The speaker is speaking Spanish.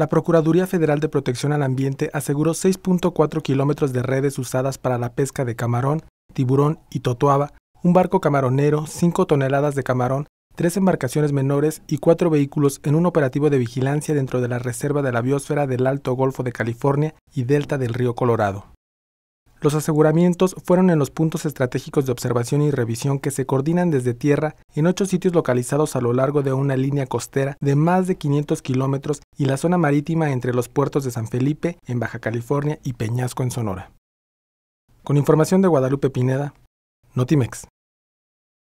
la Procuraduría Federal de Protección al Ambiente aseguró 6.4 kilómetros de redes usadas para la pesca de camarón, tiburón y totoaba, un barco camaronero, 5 toneladas de camarón, tres embarcaciones menores y cuatro vehículos en un operativo de vigilancia dentro de la Reserva de la Biosfera del Alto Golfo de California y Delta del Río Colorado. Los aseguramientos fueron en los puntos estratégicos de observación y revisión que se coordinan desde tierra en ocho sitios localizados a lo largo de una línea costera de más de 500 kilómetros y la zona marítima entre los puertos de San Felipe, en Baja California y Peñasco, en Sonora. Con información de Guadalupe Pineda, Notimex.